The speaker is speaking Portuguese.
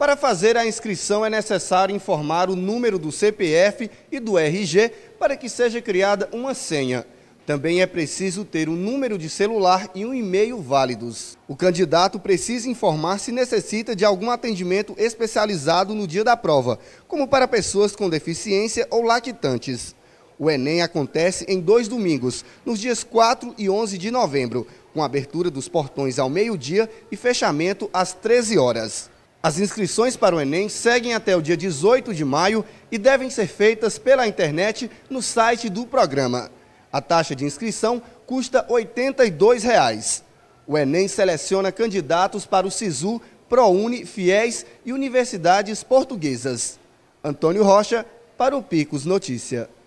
Para fazer a inscrição é necessário informar o número do CPF e do RG para que seja criada uma senha. Também é preciso ter um número de celular e um e-mail válidos. O candidato precisa informar se necessita de algum atendimento especializado no dia da prova, como para pessoas com deficiência ou lactantes. O Enem acontece em dois domingos, nos dias 4 e 11 de novembro, com abertura dos portões ao meio-dia e fechamento às 13 horas. As inscrições para o Enem seguem até o dia 18 de maio e devem ser feitas pela internet no site do programa. A taxa de inscrição custa R$ 82,00. O Enem seleciona candidatos para o SISU, ProUni, FIES e universidades portuguesas. Antônio Rocha, para o Picos Notícia.